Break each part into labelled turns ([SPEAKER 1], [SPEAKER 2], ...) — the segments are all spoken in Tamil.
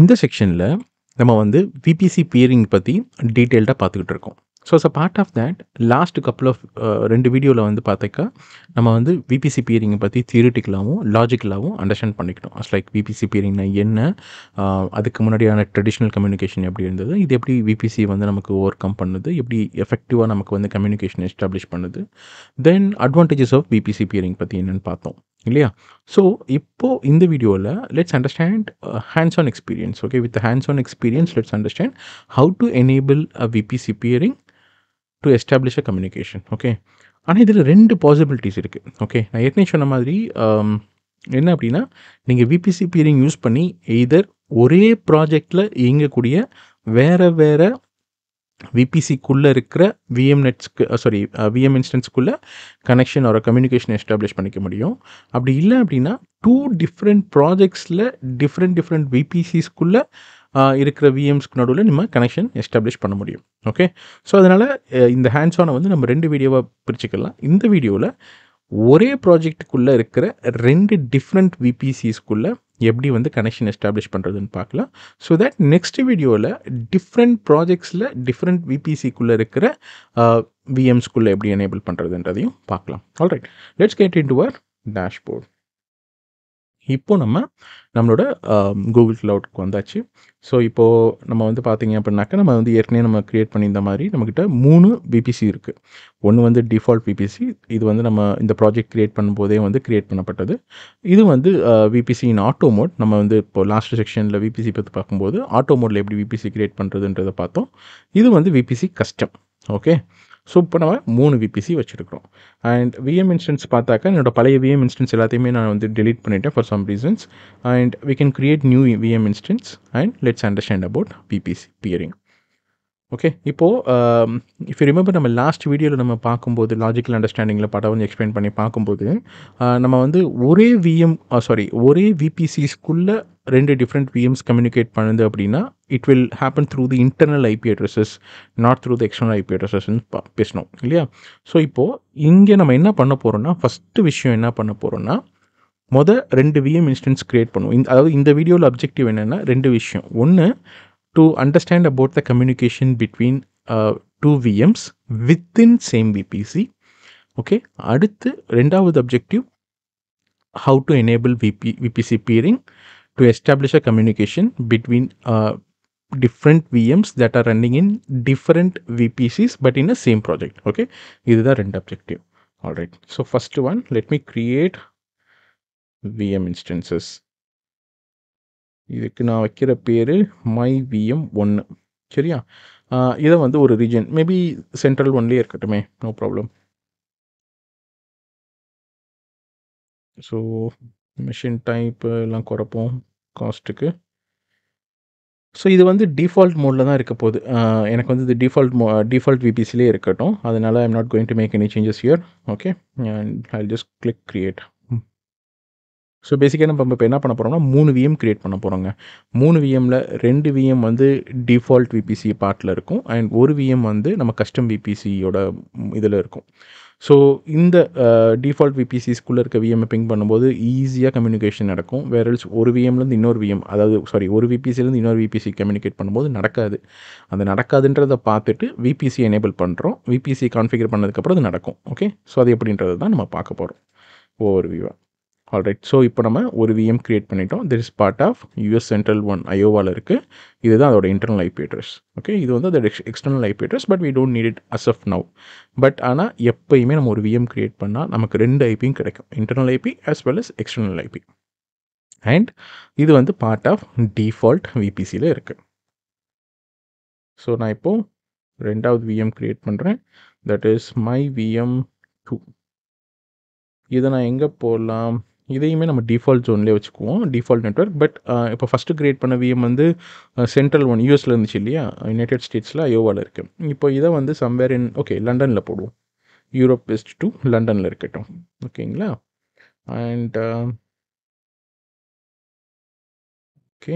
[SPEAKER 1] இந்த செக்ஷனில் நம்ம வந்து விபிசி பியரிங் பற்றி டீட்டெயில்டாக பார்த்துக்கிட்டு இருக்கோம் so as a part of that last couple of ரெண்டு வீடியோவில் வந்து பார்த்தாக்கா நம்ம வந்து விபிசி பியரிங்கை பற்றி தியரிட்டிக்கலாகவும் லாஜிக்கலாகவும் அண்டர்ஸ்டாண்ட் பண்ணிக்கணும் அஸ் லைக் விபிசி பியரிங்னா என்ன அதுக்கு முன்னாடியான ட்ரெடிஷ்னல் கம்யூனிகேஷன் எப்படி இருந்தது இது எப்படி விபிசி வந்து நமக்கு ஓவர் கம் பண்ணுது எப்படி எஃபெக்டிவாக நமக்கு வந்து கம்யூனிகேஷன் எஸ்டாப்ளிஷ் பண்ணுது then advantages of VPC peering பற்றி என்னென்னு பார்த்தோம் இல்லையா ஸோ இப்போது இந்த வீடியோவில் let's understand hands on experience okay with hands on experience let's understand how to enable a VPC peering to establish a communication okay ஆனால் இதில் ரெண்டு பாசிபிலிட்டிஸ் இருக்குது ஓகே நான் ஏற்கனவே சொன்ன மாதிரி um, என்ன அப்படின்னா நீங்கள் விபிசி பியரிங் யூஸ் பண்ணி எய்தர் ஒரே ப்ராஜெக்டில் இயங்கக்கூடிய வேறு வேறு விபிசிக்குள்ளே இருக்கிற விஎம் நெட்ஸ்க்கு சாரி விஎம் இன்ஸ்டன்ஸ்க்குள்ளே கனெக்ஷன் ஒரு கம்யூனிகேஷன் எஸ்டாப்ளிஷ் பண்ணிக்க முடியும் அப்படி இல்லை அப்படின்னா டூ டிஃப்ரெண்ட் ப்ராஜெக்ட்ஸில் டிஃப்ரெண்ட் டிஃப்ரெண்ட் விபிசிஸ்க்குள்ளே இருக்கிற விஎம்ஸ்க்கு நடுவில் நம்ம கனெக்ஷன் எஸ்டாப்ளிஷ் பண்ண முடியும் ஓகே ஸோ அதனால் இந்த ஹேண்ட்ஸ் ஆனை வந்து நம்ம ரெண்டு வீடியோவாக பிரிச்சுக்கலாம் இந்த வீடியோவில் ஒரே ப்ராஜெக்ட்டுக்குள்ளே இருக்கிற ரெண்டு டிஃப்ரெண்ட் விபிசிஸ்க்குள்ளே எப்படி வந்து கனெக்ஷன் எஸ்டாப்ளிஷ் பண்ணுறதுன்னு பார்க்கலாம் ஸோ தட் நெக்ஸ்ட் வீடியோவில் டிஃப்ரெண்ட் ப்ராஜெக்ட்ஸில் டிஃப்ரெண்ட் விபிசிக்குள்ளே இருக்கிற விஎம்ஸ்குள்ளே uh, எப்படி எனேபிள் பண்ணுறதுன்றதையும் பார்க்கலாம் alright let's get into our dashboard இப்போ நம்ம நம்மளோட கூகுள் க்ளவுட்க்கு வந்தாச்சு ஸோ இப்போது நம்ம வந்து பார்த்தீங்க அப்படின்னாக்கா நம்ம வந்து ஏற்கனவே நம்ம க்ரியேட் பண்ணியிருந்த மாதிரி நம்மக்கிட்ட மூணு பிபிசி இருக்குது ஒன்று வந்து டிஃபால்ட் பிபிசி இது வந்து நம்ம இந்த ப்ராஜெக்ட் க்ரியேட் பண்ணும்போதே வந்து க்ரியேட் பண்ணப்பட்டது இது வந்து விபிசி இன் ஆட்டோ மோட் நம்ம வந்து இப்போ லாஸ்ட் செக்ஷனில் விபிசி பற்றி பார்க்கும்போது ஆட்டோ மோடில் எப்படி விபிசி க்ரியேட் பண்ணுறதுன்றதை பார்த்தோம் இது வந்து விபிசி கஸ்டம் ஓகே ஸோ இப்போ நம்ம மூணு விபிசி வச்சுருக்கிறோம் அண்ட் விஎம் இன்ஸ்டன்ஸ் பார்த்தாக்கா என்னோடய பழைய விஎம் இன்ஸ்டன்ஸ் எல்லாத்தையுமே நான் வந்து டெலீட் பண்ணிட்டேன் for some reasons and we can create new VM instance and let's understand about VPC peering okay இப்போது இஃப் யூ ரிமெம்பர் நம்ம லாஸ்ட் வீடியோவில் நம்ம பார்க்கும்போது லாஜிக்கல் அண்டர்ஸ்டாண்டிங்கில் படம் வந்து எக்ஸ்பிளைன் பண்ணி பார்க்கும்போது uh, நம்ம வந்து ஒரே விஎம் சாரி uh, ஒரே விபிசிஸ்க்குள்ளே ரெண்டு டிஃப்ரெண்ட் விஎம்ஸ் கம்யூனிகேட் பண்ணுது அப்படின்னா it will happen through the internal IP addresses not through the external IP அட்ரஸஸ்ன்னு பேசணும் இல்லையா ஸோ இப்போது இங்கே நம்ம என்ன பண்ண போகிறோம்னா ஃபஸ்ட்டு விஷயம் என்ன பண்ண போகிறோம்னா மொதல் ரெண்டு விஎம் இன்ஸ்டன்ஸ் க்ரியேட் பண்ணுவோம் இந்த அதாவது இந்த வீடியோவில் அப்ஜெக்டிவ் என்னென்னா ரெண்டு விஷயம் ஒன்று to understand about the communication between uh, two VMs within same VPC. Okay, அடுத்து with objective how to enable VP, VPC peering to establish a communication between uh, different VMs that are running in different VPCs but in the same project. Okay, the ரெண்டு objective. All right, so first one, let me create VM instances. இதுக்கு நான் வைக்கிற பேர் மை விஎம் ஒன்று சரியா இதை வந்து ஒரு ரீஜன் மேபி சென்ட்ரல் ஒன்லேயே இருக்கட்டுமே no problem so machine type எல்லாம் குறைப்போம் காஸ்ட்டுக்கு ஸோ இது வந்து டிஃபால்ட் மோடில் தான் இருக்க போகுது எனக்கு வந்து இது டிஃபால்ட் மோ டிஃபால்ட் விபிசிலே இருக்கட்டும் அதனால் I'm not going to make any changes here okay and I just click create so பேசிக்காக நம்ம இப்போ என்ன பண்ண போகிறோம்னா மூணு விஎம் க்ரியேட் பண்ண போகிறோங்க மூணு விஎம்மில் ரெண்டு விஎம் வந்து டிஃபால்ட் விபிசி பார்ட்டில் இருக்கும் அண்ட் ஒரு விஎம் வந்து நம்ம கஸ்டம் விபிசியோட இதில் இருக்கும் ஸோ இந்த டிஃபால்ட் விபிசிஸ்குள்ளே இருக்க விஎம்மை பிங் பண்ணும்போது ஈஸியாக கம்யூனிகேஷன் நடக்கும் வேற எல்ஸ் ஒரு விஎம்லேருந்து இன்னொரு விஎம் அதாவது சாரி ஒரு விபிசிலேருந்து இன்னொரு விபிசி கம்யூனிகேட் பண்ணும்போது நடக்காது அந்த நடக்காதுன்றதை பார்த்துட்டு விபிசி எனேபிள் பண்ணுறோம் விபிசி கான்ஃபிகர் பண்ணதுக்கப்புறம் அது நடக்கும் ஓகே ஸோ அது எப்படின்றது தான் நம்ம பார்க்க போகிறோம் ஓவர் வியூவாக ஆல்ரைட் ஸோ இப்போ நம்ம ஒரு விஎம் கிரியேட் பண்ணிட்டோம் this is part of US central one ஐயோவாவில் இருக்குது இதுதான் அதோட இன்டர்னல் ஐபி அட்ரஸ் ஓகே இது வந்து அதோட external IP address but we don't need it as of now but ஆனால் எப்பயுமே நம்ம ஒரு விஎம் கிரியேட் பண்ணால் நமக்கு ரெண்டு ஐபியும் கிடைக்கும் internal IP as well as external IP and இது வந்து பார்ட் ஆஃப் டிஃபால்ட் விபிசியில் இருக்குது ஸோ நான் இப்போது ரெண்டாவது விஎம் கிரியேட் பண்ணுறேன் that is my VM two இதை நான் எங்கே போடலாம் இதையுமே நம்ம டிஃபால்ட் ஜோன்லேயே வச்சுக்குவோம் டிஃபால்ட் நெட்ஒர்க் பட் இப்போ ஃபஸ்ட்டு கிரியேட் பண்ண விஎம் வந்து சென்ட்ரல் ஒன் யூஎஸில் இருந்துச்சு இல்லையா யுனைடெட் ஸ்டேட்ஸில் ஐயோவாவில் இருக்குது இப்போ இதை வந்து சம்வேர் இன் ஓகே லண்டனில் போடுவோம் யூரோப் வெஸ்ட் டு லண்டனில் இருக்கட்டும் ஓகேங்களா அண்ட் ஓகே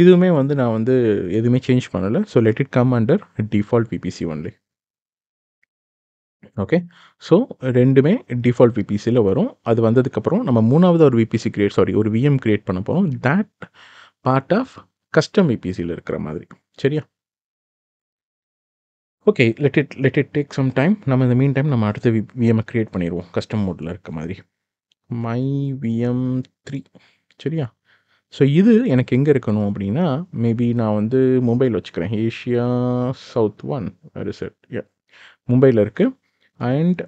[SPEAKER 1] இதுவுமே வந்து நான் வந்து எதுவுமே சேஞ்ச் பண்ணலை so let it come under default VPC only okay so ரெண்டுமே டிஃபால்ட் விபிசியில் வரும் அது வந்ததுக்கப்புறம் நம்ம மூணாவது ஒரு விபிசி கிரியேட் சாரி ஒரு விஎம் கிரியேட் பண்ண போகிறோம் தட் பார்ட் ஆஃப் கஸ்டம் விபிசியில் இருக்கிற மாதிரி சரியா okay let it let it take some time நம்ம இந்த மீன் டைம் நம்ம அடுத்த வி விஎம்ஐ க்ரியேட் பண்ணிடுவோம் கஸ்டம் மோடில் இருக்க மாதிரி மை விஎம் த்ரீ சரியா ஸோ இது எனக்கு எங்கே இருக்கணும் அப்படின்னா மேபி நான் வந்து மும்பையில் வச்சுக்கிறேன் ஏஷியா சவுத் ஒன் ரிசர்ட் யா மும்பையில் இருக்குது அண்ட்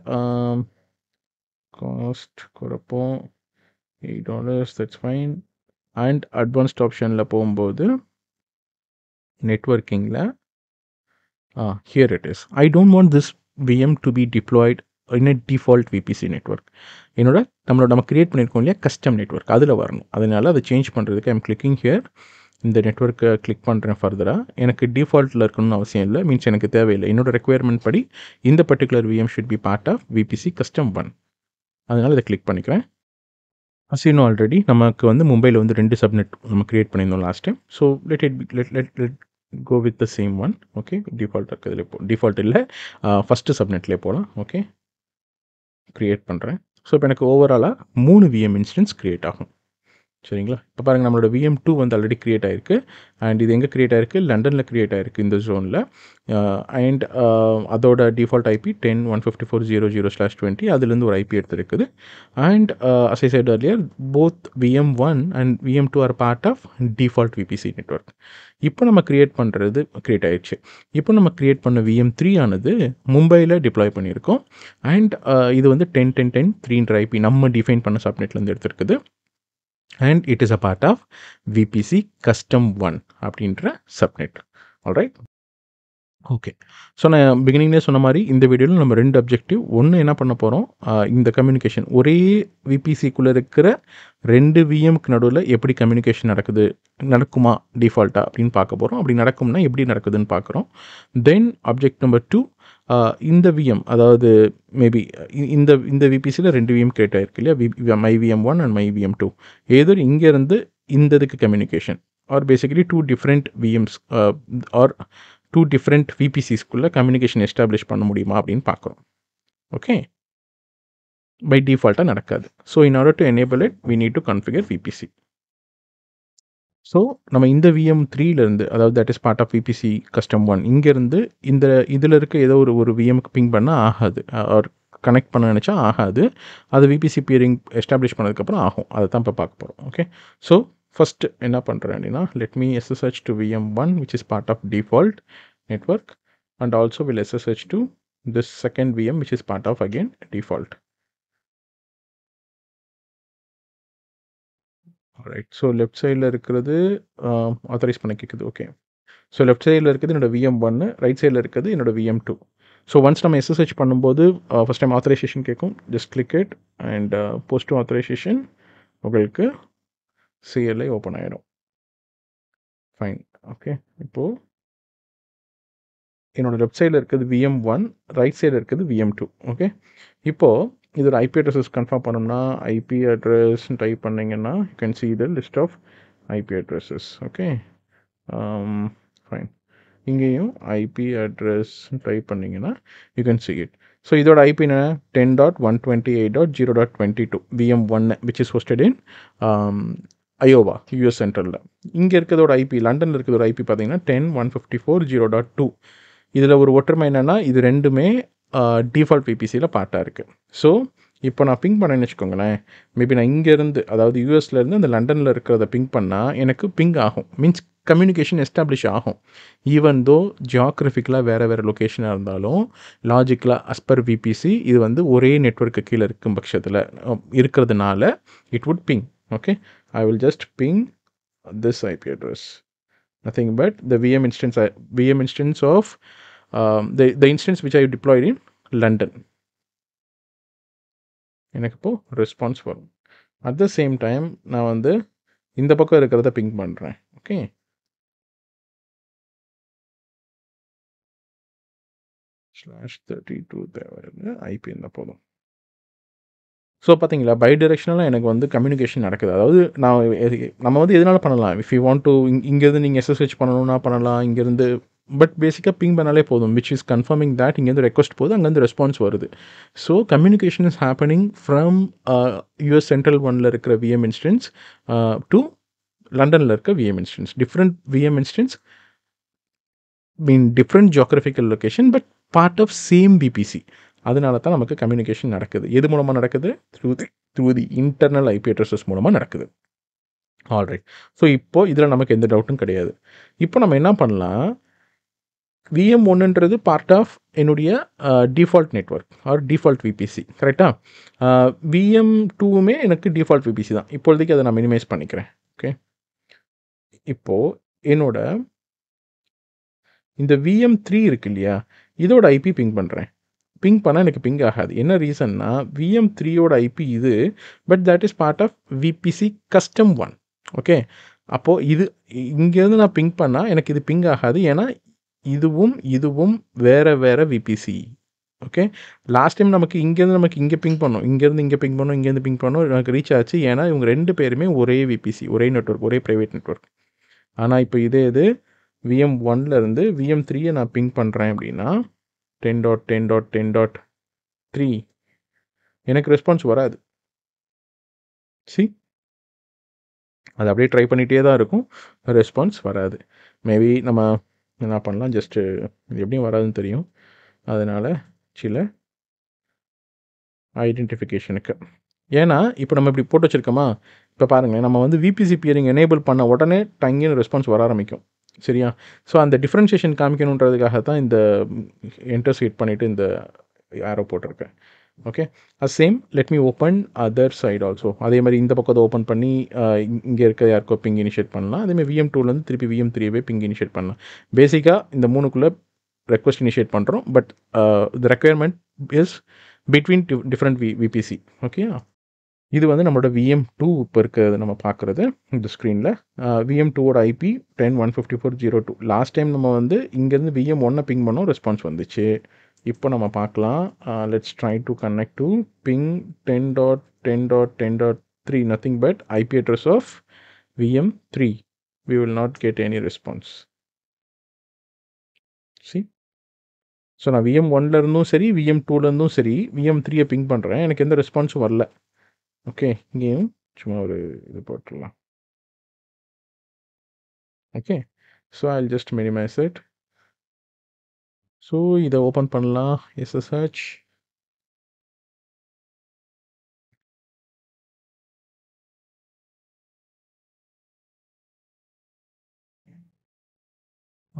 [SPEAKER 1] காஸ்ட் குறைப்போம் eight dollars that's fine and advanced ஆப்ஷனில் போகும்போது நெட்ஒர்க்கிங்கில் here it is I don't want this VM to be deployed in default VPC network என்னோட நம்மளோட நம்ம கிரியேட் பண்ணியிருக்கோம் இல்லையா கஸ்டம் நெட்ஒர்க் அதில் வரணும் அதனால் அதை சேஞ்ச் பண்ணுறதுக்கு ஐம் கிளிக்கிங் ஹியர் இந்த நெட்ஒர்க்கை கிளிக் பண்ணுறேன் ஃபர்தராக எனக்கு டிஃபால்ட்டில் இருக்கணும்னு அவசியம் இல்லை மீன்ஸ் எனக்கு தேவையில்லை என்னோடய ரெக்குயர்மெண்ட் படி இந்த particular VM should be part of VPC custom one அதனால் இதை கிளிக் பண்ணிக்கிறேன் அசினோ ஆல்ரெடி நமக்கு வந்து மும்பையில் வந்து ரெண்டு சப்நெட் நம்ம க்ரியேட் பண்ணியிருந்தோம் last time so let it let let let go with the same one okay default இருக்கிறதுல போ டிஃபால்ட் இல்லை ஃபஸ்ட்டு சப்நெட்லேயே போகலாம் ஓகே க்ரியேட் பண்ணுறேன் ஸோ இப்போ எனக்கு ஓவராலாக மூணு விஎம் இன்ஸ்டன்ஸ் க்ரியேட் ஆகும் சரிங்களா இப்போ பாருங்கள் நம்மளோட விஎம் டூ வந்து ஆல்ரெடி க்ரியேட் ஆயிருக்கு அண்ட் இது எங்கே க்ரியேட் ஆயிருக்கு லண்டனில் க்ரியேட் ஆயிருக்கு இந்த ஜோனில் அண்ட் uh, uh, அதோட default IP ten one fifty four zero zero slash twenty அதுலேருந்து ஒரு ஐபி எடுத்துருக்குது and as I said earlier both VM one and VM two are part of default VPC network இப்போ நம்ம க்ரியேட் பண்ணுறது க்ரியேட் ஆயிடுச்சு இப்போ நம்ம க்ரியேட் பண்ண விஎம் த்ரீ ஆனது மும்பையில் டிப்ளாய் பண்ணியிருக்கோம் அண்ட் uh, இது வந்து டென் டென் டென் த்ரீன்ற ஐபி நம்ம டிஃபைன் பண்ண சப்நெட்லேருந்து எடுத்துருக்குது and it is a part of VPC custom one அப்படின்ற சப்நெட் ஆல்ரைட் ஓகே ஸோ நான் பிகினிங்லேயே சொன்ன மாதிரி இந்த வீடியோவில் நம்ம ரெண்டு அப்ஜெக்டிவ் ஒன்று என்ன பண்ண போகிறோம் இந்த கம்யூனிகேஷன் ஒரே விபிசிக்குள்ளே இருக்கிற ரெண்டு விஎம்க்கு நடுவில் எப்படி கம்யூனிகேஷன் நடக்குது நடக்குமா டிஃபால்ட்டாக அப்படின்னு பார்க்க போகிறோம் அப்படி நடக்கும்னா எப்படி நடக்குதுன்னு பார்க்குறோம் தென் அப்ஜெக்ட் நம்பர் டூ இந்த விஎம் அதாவது மேபி இந்த இந்த விபிசியில் ரெண்டு விஎம் கிரியேட் ஆயிருக்கு இல்லையா V VM one and my VM two ஏதோ இங்கேருந்து இந்த இதுக்கு communication or basically two different VMs or two different விபிசிஸ்குள்ளே கம்யூனிகேஷன் எஸ்டாப்ளிஷ் பண்ண முடியுமா அப்படின்னு பார்க்குறோம் ஓகே பை டிஃபால்ட்டாக நடக்காது so in order to enable it we need to configure VPC so, நம்ம இந்த விஎம் த்ரீலேருந்து அதாவது that is part of VPC custom one இங்கேருந்து இந்த இதில் இருக்க ஏதோ ஒரு ஒரு விஎம்க்கு பிங் பண்ணால் ஆகாது. ஆர் கனெக்ட் பண்ண நினச்சா ஆகாது. அது விபிசி பியரிங் எஸ்டாப்ளிஷ் பண்ணதுக்கப்புறம் ஆகும். அதை தான் இப்போ பார்க்க போகிறோம் ஓகே. ஸோ, ஃபஸ்ட்டு என்ன பண்ணுறேன் அப்படின்னா, let me SSH to one which is part of default network and also will SSH to this second VM which is part of again default. Right so left சைடில் இருக்கிறது ஆத்தரைஸ் um, பண்ண கேட்குது ஓகே ஸோ லெஃப்ட் சைடில் இருக்கிறது என்னோடய விஎம் ஒன்று ரைட் சைடில் இருக்கிறது என்னோடய விஎம் டூ ஸோ ஒன்ஸ் நம்ம எஸ்எஸ்ஹெச் பண்ணும்போது ஃபஸ்ட் டைம் ஆத்தரைசேஷன் கேட்கும் just click it and post authorization உங்களுக்கு சிஎல்ஐ ஓப்பன் ஆகிடும் ஃபைன் ஓகே இப்போது என்னோடய லெஃப்ட் சைடில் இருக்கிறது விஎம் ஒன் ரைட் சைடில் இருக்கிறது விஎம் டூ ஓகே இப்போது Um, இதோட ஐபி அட்ரஸஸ் கன்ஃபார்ம் பண்ணோம்னா ஐபி அட்ரஸ் டைப் பண்ணிங்கன்னா you can see the list of IP addresses okay fine இங்கேயும் ஐபி அட்ரஸ் டைப் பண்ணிங்கன்னா you can see it so இதோட ஐபி என்ன ten dot one twenty eight dot zero dot twenty two VM ஒன்னு which is hosted in Iowa US சென்ட்ரலில் இங்கே இருக்கிறதோட ஐபி லண்டனில் இருக்கிறதோட ஐபி பார்த்தீங்கன்னா ten one fifty four zero dot two இதில் ஒரு ஒற்றுமை என்னென்னா இது ரெண்டுமே டிஃபால்ட் பிபிசியில் பார்ட்டாக இருக்குது ஸோ இப்போ நான் பிங்க் பண்ணேன்னு வச்சுக்கோங்களேன் மேபி நான் இங்கேருந்து அதாவது யூஎஸ்லேருந்து அந்த லண்டனில் இருக்கிறத பிங்க் பண்ணால் எனக்கு பிங்க் ஆகும் மீன்ஸ் கம்யூனிகேஷன் எஸ்டாப்ளிஷ் ஆகும் ஈவன் தோ ஜியாகிரபிக்கலாக வேறு வேறு லொக்கேஷனாக இருந்தாலும் லாஜிக்கலாக அஸ்பர் விபிசி இது வந்து ஒரே நெட்ஒர்க்கு கீழே இருக்கும் பட்சத்தில் இருக்கிறதுனால it would ping okay I will just ping this IP address nothing but the VM instance VM instance of um, the, the instance which I deployed in London. எனக்கு இப்போது ரெஸ்பான்ஸ் வரும் அட் த சேம் டைம் நான் வந்து இந்த பக்கம் இருக்கிறத பிங்க் பண்ணுறேன் ஓகே ஸ்லாஷ் தேர்ட்டி டூ தேவை ஐபி இருந்தால் போதும் ஸோ பார்த்தீங்களா பை டைரெக்ஷனலாக எனக்கு வந்து கம்யூனிகேஷன் நடக்குது அதாவது நான் நம்ம வந்து எதனால பண்ணலாம் இஃப் யூ வாண்ட் டு இங்கேருந்து நீங்கள் எஸ்எஸ்ஹெச் பண்ணணும்னா பண்ணலாம் இங்கேருந்து பட் பேசிக்காக பிங் பண்ணாலே போதும் விச் இஸ் கன்ஃபார்மிங் தேட் இங்கேருந்து ரெக்வஸ்ட் போகுது அங்கேருந்து ரெஸ்பான்ஸ் வருது so communication is happening from US central ஒனில் இருக்கிற விஎம் இன்ஸ்டன்ஸ் டு லண்டனில் இருக்க VM instance different VM instance mean different geographical location but part of same VPC அதனால தான் நமக்கு கம்யூனிகேஷன் நடக்குது எது மூலமாக நடக்குது through the through the internal IP addresses மூலமாக நடக்குது ஆல்ரைட் ஸோ இப்போது இதில் நமக்கு எந்த டவுட்டும் கிடையாது இப்போ நம்ம என்ன பண்ணலாம் விஎம் ஒன்றுன்றது பார்ட் ஆஃப் என்னுடைய default network or default VPC கரெக்டாக விஎம் டூவுமே எனக்கு டிஃபால்ட் விபிசி தான் இப்பொழுதைக்கு அதை நான் மினிமைஸ் பண்ணிக்கிறேன் ஓகே இப்போது என்னோட இந்த விஎம் த்ரீ இருக்கு இல்லையா இதோட ஐபி பிங் பண்ணுறேன் பிங்க் பண்ணால் எனக்கு பிங்க் ஆகாது என்ன ரீசன்னா விஎம் த்ரீயோட ஐபி இது but that is part of VPC custom one okay அப்போது இது இங்கேருந்து நான் பிங்க் பண்ணால் எனக்கு இது பிங்க் ஆகாது ஏன்னா இதுவும் இதுவும் வேறு வேறு விபிசி ஓகே லாஸ்ட் டைம் நமக்கு இங்கேருந்து நமக்கு இங்கே பிங் பண்ணோம் இங்கேருந்து இங்கே பிங்க் பண்ணோம் இங்கேருந்து பிங்க் பண்ணோம் எனக்கு ரீச் ஆச்சு ஏன்னா இவங்க ரெண்டு பேருமே ஒரே விபிசி ஒரே நெட்ஒர்க் ஒரே ப்ரைவேட் நெட்ஒர்க் ஆனால் இப்போ இதே இது விஎம் ஒன்லேருந்து விஎம் த்ரீயை நான் பிங்க் பண்ணுறேன் அப்படின்னா ten dot ten dot ten dot three எனக்கு ரெஸ்பான்ஸ் வராது சி அது அப்படியே ட்ரை பண்ணிகிட்டே தான் இருக்கும் ரெஸ்பான்ஸ் வராது மேபி நம்ம என்ன பண்ணலாம் ஜஸ்ட்டு இது எப்படியும் வராதுன்னு தெரியும் அதனால் சில ஐடென்டிஃபிகேஷனுக்கு ஏன்னா இப்போ நம்ம இப்படி போட்டு வச்சுருக்கோமா இப்போ பாருங்கள் நம்ம வந்து விபிசி பியரிங் எனேபிள் பண்ண உடனே டங்கின்னு ரெஸ்பான்ஸ் வர ஆரம்பிக்கும் சரியா ஸோ அந்த டிஃப்ரென்ஷியேஷன் காமிக்கணுன்றதுக்காக தான் இந்த ஹிட் பண்ணிவிட்டு இந்த ஆரோ போட்டிருக்கேன் ஓகே அது same let me open other side also அதே மாதிரி இந்த பக்கத்தை ஓப்பன் பண்ணி uh, இங்கே இருக்க யாருக்கோ பிங் இனிஷியேட் பண்ணலாம் அதேமாதிரி விஎம் டூலேருந்து திருப்பி விஎம் த்ரீவே பிங் இனிஷியேட் பண்ணலாம் பேசிக்காக இந்த மூணுக்குள்ளே ரெக்வஸ்ட் இனிஷியேட் பண்ணுறோம் but the requirement is between the different V VPC okay இது வந்து நம்மளோட விஎம் டூ இப்போ இருக்கிறது நம்ம பார்க்குறது இந்த ஸ்க்ரீனில் விஎம் டூவோட IP ten one fifty four zero two last time நம்ம வந்து இங்கேருந்து விஎம் ஒன்னை பிங் பண்ணோம் ரெஸ்பான்ஸ் வந்துச்சு இப்போ நம்ம பார்க்கலாம் let's try to connect to ping ten dot ten dot ten dot three nothing but IP address of VM three we will not get any response see so நான் விஎம் ஒன்ல இருந்தும் சரி விஎம் டூலேருந்தும் சரி விஎம் த்ரீயை பிங்க் பண்ணுறேன் எனக்கு எந்த ரெஸ்பான்ஸும் வரல ஓகே இங்கேயும் சும்மா ஒரு இது போட்டுடலாம் okay so I just minimize it so இதை ஓப்பன் பண்ணலாம் எஸ்எஸ்ஹெச்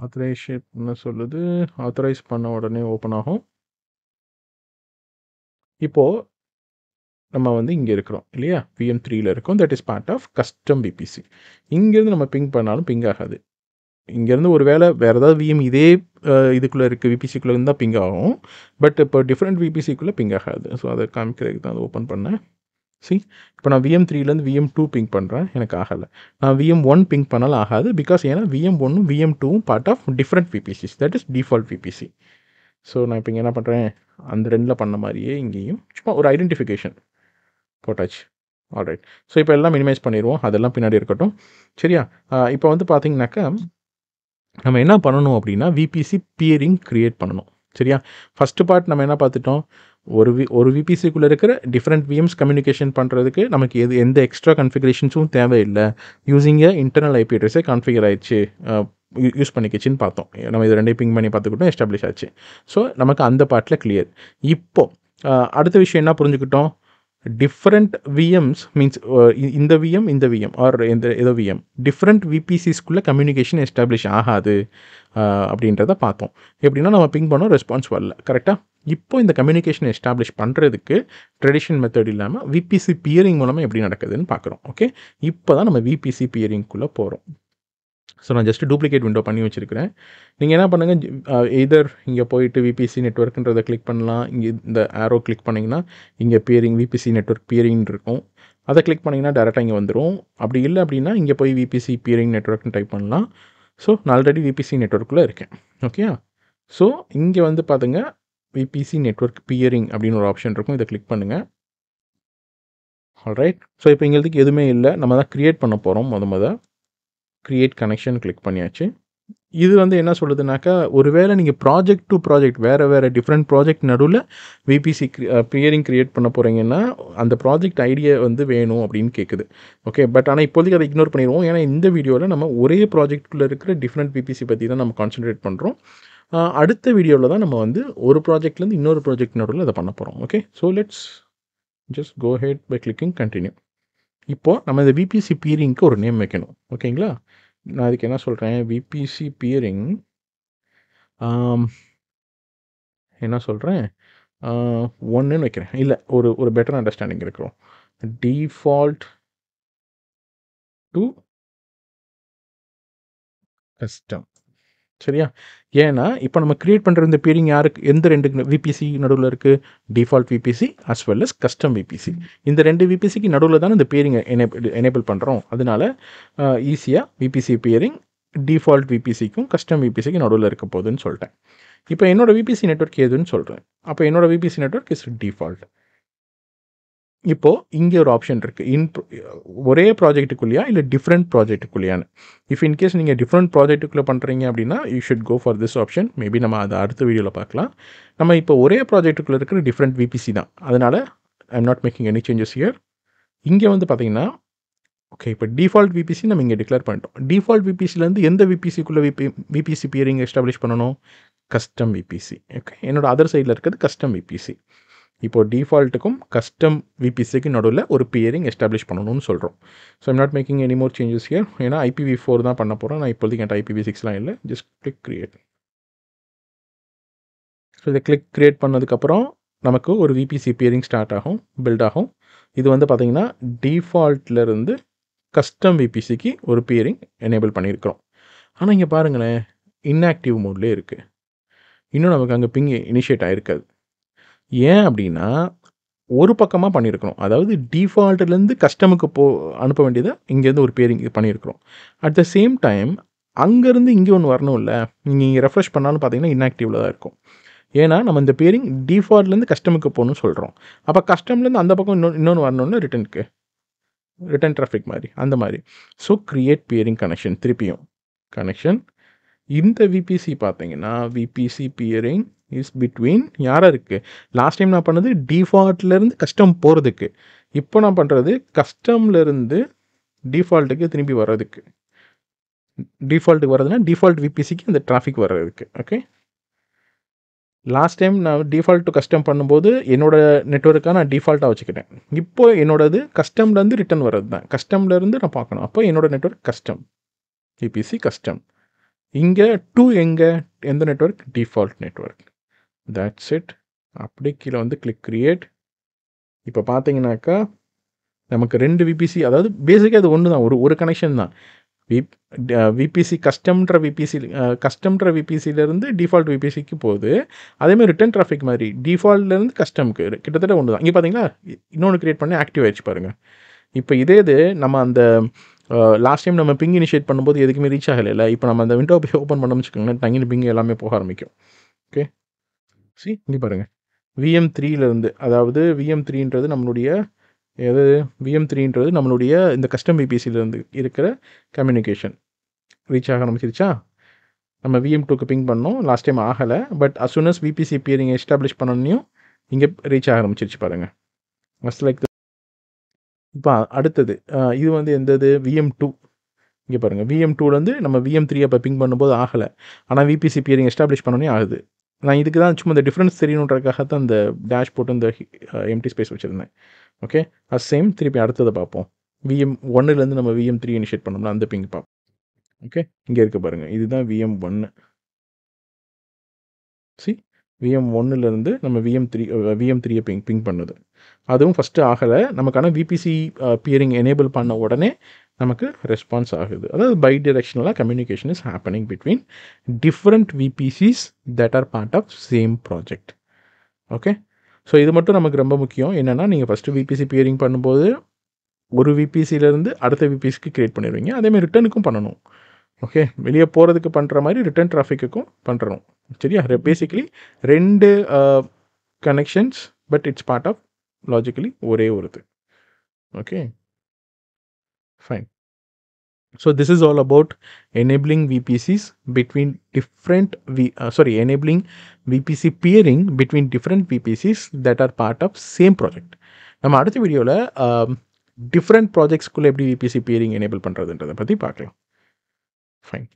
[SPEAKER 1] ஆத்தரைசேஷன் சொல்லுது ஆத்தரைஸ் பண்ண உடனே ஓப்பன் ஆகும் இப்போது நம்ம வந்து இங்கே இருக்கிறோம் இல்லையா விஎம் த்ரீயில் இருக்கோம் that is part of custom VPC இங்கேருந்து நம்ம பிங்க் பண்ணாலும் பிங்க் ஆகாது இங்கேருந்து ஒரு வேளை வேறு ஏதாவது விஎம் இதே இதுக்குள்ளே இருக்குது விபிசிக்குள்ளே இருந்தால் பிங்க் ஆகும் பட் இப்போ டிஃப்ரெண்ட் விபிசிக்குள்ளே பிங்க் ஆகாது ஸோ அதை காமிக்கிறதுக்கு தான் அதை ஓப்பன் பண்ணேன் சி இப்போ நான் விஎம் த்ரீலேருந்து விஎம் டூ பிங்க் பண்ணுறேன் எனக்கு ஆகலை நான் விஎம் ஒன் பிங்க் பண்ணாலும் ஆகாது பிகாஸ் ஏன்னா விஎம் ஒன்னும் விஎம் டூவும் part of different VPCs that is default VPC so நான் இப்போ இங்கே என்ன பண்ணுறேன் அந்த ரெண்டில் பண்ண மாதிரியே இங்கேயும் சும்மா ஒரு ஐடென்டிஃபிகேஷன் போட்டாச்சு ஆல்ரைட் ஸோ இப்போ எல்லாம் மினிமைஸ் பண்ணிடுவோம் அதெல்லாம் பின்னாடி இருக்கட்டும் சரியா இப்போ வந்து பார்த்தீங்கன்னாக்கா நம்ம என்ன பண்ணணும் அப்படின்னா விபிசி பியரிங் க்ரியேட் பண்ணணும் சரியா ஃபஸ்ட்டு பார்ட் நம்ம என்ன பார்த்துட்டோம் ஒரு வி ஒரு விபிசிக்குள்ளே இருக்கிற டிஃப்ரெண்ட் விஎம்ஸ் கம்யூனிகேஷன் பண்ணுறதுக்கு நமக்கு எது எந்த எக்ஸ்ட்ரா கன்ஃபிகரேஷன்ஸும் தேவையில்லை யூஸிங் இன்டர்னல் ஐபி அட்ரஸே கான்ஃபிகர் ஆயிடுச்சு யூஸ் பண்ணிக்கிச்சின்னு பார்த்தோம் நம்ம இது ரெண்டே பிங் பண்ணி பார்த்துக்கிட்டோம் எஸ்டாப்ளிஷ் ஆச்சு ஸோ நமக்கு அந்த பார்ட்டில் கிளியர் இப்போது அடுத்த விஷயம் என்ன புரிஞ்சுக்கிட்டோம் டிஃப்ரெண்ட் விஎம்ஸ் மீன்ஸ் இந்த விஎம் இந்த விஎம் ஆர் இந்த ஏதோ விஎம் டிஃப்ரெண்ட் விபிசிஸ்குள்ளே கம்யூனிகேஷன் எஸ்டாப்ளிஷ் ஆகாது uh, அப்படின்றத பார்த்தோம் எப்படின்னா நம்ம பிங்க் பண்ணோம் ரெஸ்பான்ஸ் வரல கரெக்டாக இப்போ இந்த கம்யூனிகேஷன் எஸ்டாப்ளிஷ் பண்ணுறதுக்கு ட்ரெடிஷன் மெத்தட் இல்லாமல் விபிசி பியரிங் மூலமாக எப்படி நடக்குதுன்னு பார்க்குறோம் ஓகே இப்போ தான் நம்ம விபிசி பியரிங்குள்ளே போகிறோம் ஸோ நான் ஜஸ்ட்டு டூப்ளிகேட் விண்டோ பண்ணி வச்சுருக்கிறேன் நீங்கள் என்ன பண்ணுங்கள் எதர் இங்கே போயிட்டு விபிசி நெட்ஒர்க்குன்றதை கிளிக் பண்ணலாம் இங்கே இந்த ஆரோ கிளிக் பண்ணிங்கன்னா இங்கே பியரிங் விபிசி நெட்ஒர்க் பியரிங்னு இருக்கும் அதை கிளிக் பண்ணிங்கன்னா டேரெக்டாக இங்கே வந்துடும் அப்படி இல்லை அப்படின்னா இங்கே போய் விபிசி பியரிங் நெட்ஒர்க்னு டைப் பண்ணலாம் ஸோ நான் ஆல்ரெடி விபிசி நெட்ஒர்க்கில் இருக்கேன் ஓகே ஸோ இங்கே வந்து பார்த்துங்க விபிசி நெட்ஒர்க் பியரிங் அப்படின்னு ஒரு ஆப்ஷன் இருக்கும் இதை கிளிக் பண்ணுங்கள் ஆல்ரைட் ஸோ இப்போ எங்களுக்கு எதுவுமே இல்லை நம்ம தான் க்ரியேட் பண்ண போகிறோம் முத முதல் க்ரியேட் கனெக்ஷன் கிளிக் பண்ணியாச்சு இது வந்து என்ன சொல்லுதுனாக்கா ஒருவேளை நீங்கள் ப்ராஜெக்ட் டு ப்ராஜெக்ட் வேறு வேறு டிஃப்ரெண்ட் ப்ராஜெக்ட் நடுவில் விபிசி பியரிங் க்ரியேட் பண்ண போகிறீங்கன்னா அந்த ப்ராஜெக்ட் ஐடியா வந்து வேணும் அப்படின்னு கேட்குது ஓகே பட் ஆனால் இப்போதைக்கு அதை இக்னோர் பண்ணிடுவோம் ஏன்னா இந்த வீடியோவில் நம்ம ஒரே ப்ராஜெக்ட்டில் இருக்கிற டிஃப்ரெண்ட் பிபிசி பற்றி தான் நம்ம கான்சன்ட்ரேட் பண்ணுறோம் அடுத்த வீடியோவில் தான் நம்ம வந்து ஒரு ப்ராஜெக்ட்லேருந்து இன்னொரு ப்ராஜெக்ட் நடுவில் அதை பண்ண போகிறோம் okay so let's just go head by clicking continue இப்போது நம்ம இந்த விபிசி பியரிங்க்கு ஒரு நேம் வைக்கணும் ஓகேங்களா நான் அதுக்கு என்ன சொல்கிறேன் விபிசி பியரிங் என்ன சொல்கிறேன் ஒன்றுன்னு வைக்கிறேன் இல்லை ஒரு ஒரு பெட்டர் அண்டர்ஸ்டாண்டிங் இருக்கிறோம் டிஃபால்ட் டு கஸ்டம் சரியா ஏன்னா இப்போ நம்ம க்ரியேட் பண்ணுற இந்த பீரிங் யாருக்கு எந்த ரெண்டு விபிசி நடுவில் இருக்குது default VPC as well as custom VPC இந்த ரெண்டு விபிசிக்கு நடுவில் தானே இந்த பீரிங்கை எனேபிள் எனேபிள் பண்ணுறோம் அதனால ஈஸியாக விபிசி பீரிங் டிஃபால்ட் விபிசிக்கும் கஸ்டம் விபிசிக்கும் நடுவில் இருக்க போகுதுன்னு சொல்லிட்டேன் இப்போ என்னோடய விபிசி நெட்ஒர்க் எதுன்னு சொல்கிறேன் அப்போ என்னோடய விபிசி நெட்ஒர்க் இஸ் டிஃபால்ட் இப்போது இங்கே ஒரு ஆப்ஷன் இருக்குது இன் ஒரே ப்ராஜெக்ட்டுக்குள்ளேயா இல்லை டிஃப்ரெண்ட் ப்ராஜெக்ட்டுக்குள்ளேயான்னு இஃப் இன்கேஸ் நீங்கள் டிஃப்ரெண்ட் ப்ராஜெக்ட்டுக்குள்ளே பண்ணுறீங்க அப்படின்னா you should go for this option maybe நம்ம அதை அடுத்த வீடியோவில் பார்க்கலாம் நம்ம இப்போ ஒரே ப்ராஜெக்ட்டுக்குள்ளே இருக்கிற டிஃப்ரெண்ட் விபிசி தான் அதனால் I am not making any changes here இங்கே வந்து பார்த்திங்கன்னா ஓகே இப்போ டிஃபால்ட் விபிசி நம்ம இங்கே டிக்ளேர் பண்ணிட்டோம் டிஃபால்ட் விபிசிலேருந்து எந்த விபிசிக்குள்ளே விபி விபிசி பியரிங் எஸ்டாப்ளிஷ் பண்ணணும் கஸ்டம் விபிசி ஓகே என்னோட அதர் சைடில் இருக்கிறது கஸ்டம் விபிசி இப்போது டிஃபால்ட்டுக்கும் கஸ்டம் விபிசிக்கு நடுவில் ஒரு பியரிங் எஸ்டாப்ளிஷ் பண்ணணும்னு சொல்கிறோம் so I'm not making any more changes here ஏன்னா ஐபிவி ஃபோர் தான் பண்ண போகிறோம் நான் இப்போதைக்கு என்கிட்ட ஐபிவி சிக்ஸ்லாம் இல்லை ஜஸ்ட் கிளிக் கிரியேட் ஸோ இதை கிளிக் கிரியேட் பண்ணதுக்கப்புறம் நமக்கு ஒரு விபிசி பியரிங் ஸ்டார்ட் ஆகும் பில்ட் ஆகும் இது வந்து பார்த்திங்கன்னா டிஃபால்ட்லேருந்து கஸ்டம் விபிசிக்கு ஒரு பியரிங் எனேபிள் பண்ணியிருக்கிறோம் ஆனால் இங்கே பாருங்களேன் இன்ஆக்டிவ் மோட்லேயே இருக்குது இன்னும் நமக்கு அங்கே பிங் இனிஷியேட் ஆகிருக்காது ஏன் அப்படின்னா, ஒரு பக்கமாக பண்ணியிருக்கிறோம். அதாவது டிஃபால்ட்லேருந்து கஸ்டமுக்கு போ அனுப்ப வேண்டியதை இங்கேருந்து ஒரு பேரிங் பண்ணியிருக்கிறோம். அட் த சேம் டைம் அங்கேருந்து ஒன்று வரணும் வரணும்ல. நீங்கள் இங்கே ரெஃப்ரெஷ் பண்ணாலும் பார்த்தீங்கன்னா, இனாக்டிவ்ல தான் இருக்கும். ஏன்னா, நம்ம இந்த பேரிங் டிஃபால்ட்லேருந்து கஸ்டமுக்கு போகணும்னு சொல்கிறோம் அப்போ கஸ்டம்லேருந்து அந்த பக்கம் இன்னொன்னு இன்னொன்று வரணும்ல ரிட்டனுக்கு ரிட்டன் ட்ராஃபிக் மாதிரி அந்த மாதிரி ஸோ கிரியேட் பேரிங் கனெக்ஷன் திருப்பியும். கனெக்ஷன். இந்த விபிசி பார்த்தீங்கன்னா, விபிசி பியரிங் இஸ் பிட்வீன் யாராக இருக்குது லாஸ்ட் டைம் நான் பண்ணது டிஃபால்ட்லேருந்து கஸ்டம் போகிறதுக்கு இப்போ நான் பண்ணுறது கஸ்டம்லேருந்து டிஃபால்ட்டுக்கு திரும்பி வர்றதுக்கு டிஃபால்ட்டுக்கு வர்றதுனா டிஃபால்ட் விபிசிக்கு அந்த டிராஃபிக் வர்றதுக்கு ஓகே லாஸ்ட் டைம் நான் டிஃபால்ட் டு கஸ்டம் பண்ணும்போது என்னோடய நெட்ஒர்க்காக நான் டிஃபால்ட்டாக வச்சுக்கிட்டேன் இப்போ என்னோடது கஸ்டம்லேருந்து ரிட்டன் வர்றது தான் கஸ்டம்லேருந்து நான் பார்க்கணும் அப்போ என்னோடய நெட்ஒர்க் கஸ்டம் விபிசி கஸ்டம் இங்கே டூ எங்கே எந்த network default network that's it அப்படி கீழே வந்து கிளிக் க்ரியேட் இப்போ பார்த்தீங்கன்னாக்கா நமக்கு ரெண்டு விபிசி அதாவது பேசிக்காக அது ஒன்று தான் ஒரு ஒரு கனெக்ஷன் தான் விப் விபிசி கஸ்டம்ன்ற விபிசி கஸ்டம்ன்ற விபிசிலேருந்து டிஃபால்ட் விபிசிக்கு போகுது அதேமாதிரி ரிட்டர்ன் டிராஃபிக் மாதிரி டிஃபால்ட்லேருந்து கஸ்டமுக்கு கிட்டத்தட்ட ஒன்று தான் இங்கே பார்த்தீங்களா இன்னொன்று க்ரியேட் பண்ணி ஆக்டிவ் ஆகிடுச்சு பாருங்கள் இப்போ இதே இது நம்ம அந்த லாஸ்ட் டைம் நம்ம பிங் இனிஷியேட் பண்ணும்போது எதுக்குமே ரீச் ஆகலை இப்போ நம்ம அந்த விண்டோ போய் ஓப்பன் பண்ணோம்னு வச்சுக்கோங்களேன் டங்கின் பிங் எல்லாமே போக ஆரம்பிக்கும் ஓகே சி இங்கே பாருங்கள் விஎம் த்ரீலேருந்து அதாவது விஎம் த்ரீன்றது நம்மளுடைய எது விஎம் த்ரீன்றது நம்மளுடைய இந்த கஸ்டம் பிபிசிலேருந்து இருக்கிற கம்யூனிகேஷன் ரீச் ஆக ஆரம்பிச்சிருச்சா நம்ம விஎம் டூக்கு பிங் பண்ணோம் லாஸ்ட் டைம் ஆகலை பட் அசூனஸ் விபிசி நீங்கள் எஸ்டாப்ளிஷ் பண்ணணும் இங்கே ரீச் ஆக ஆரம்பிச்சிருச்சு பாருங்கள் ஃபஸ்ட் லைக் இப்போ அடுத்தது இது வந்து எந்தது விஎம் டூ இங்கே பாருங்கள் விஎம் டூலேருந்து நம்ம விஎம் த்ரீ அப்போ பிங் பண்ணும்போது ஆகலை ஆனால் விபிசி பியரிங் எஸ்டாப்ளிஷ் பண்ணோன்னே ஆகுது நான் இதுக்கு தான் சும்மா இந்த டிஃப்ரென்ஸ் தெரியணுன்றக்காக தான் இந்த டேஷ் போட்டு இந்த எம்டி ஸ்பேஸ் வச்சுருந்தேன் ஓகே அது சேம் திருப்பி அடுத்ததை பார்ப்போம் விஎம் ஒன்னுலேருந்து நம்ம விஎம் த்ரீ இனிஷியேட் பண்ணோம்னா அந்த பிங்க் பார்ப்போம் ஓகே இங்கே இருக்க பாருங்கள் இதுதான் விஎம் ஒன்று சி விஎம் ஒன்னுலேருந்து நம்ம விஎம் த்ரீ விஎம் த்ரீயை பிங் பிங் பண்ணுது அதுவும் ஃபஸ்ட்டு ஆகலை நமக்கான விபிசி பியரிங் எனேபிள் பண்ண உடனே நமக்கு ரெஸ்பான்ஸ் ஆகுது அதாவது பை டிரெக்ஷனலாக communication is happening between different VPCs that are part of same project okay so இது மட்டும் நமக்கு ரொம்ப முக்கியம் என்னென்னா நீங்கள் ஃபஸ்ட்டு விபிசி பியரிங் பண்ணும்போது ஒரு விபிசிலேருந்து அடுத்த விபிசிக்கு க்ரியேட் பண்ணிடுவீங்க அதேமாதிரி ரிட்டனுக்கும் பண்ணணும் ஓகே வெளியே போகிறதுக்கு பண்ணுற மாதிரி ரிட்டன் டிராஃபிக்குக்கும் பண்ணுறோம் சரியா பேசிக்கலி ரெண்டு connections but it's part of logically ஒரே இது okay fine so this is all about enabling vpcs between different v uh, sorry enabling vpc peering between different vpcs that are part of same project நம்ம அடுத்த வீடியோவில் டிஃப்ரெண்ட் ப்ராஜெக்ட்ஸ்க்குள்ளே எப்படி விபிசி பியரிங் எனேபிள் பண்ணுறதுன்றதை பற்றி பார்க்கலாம் ஃபைன்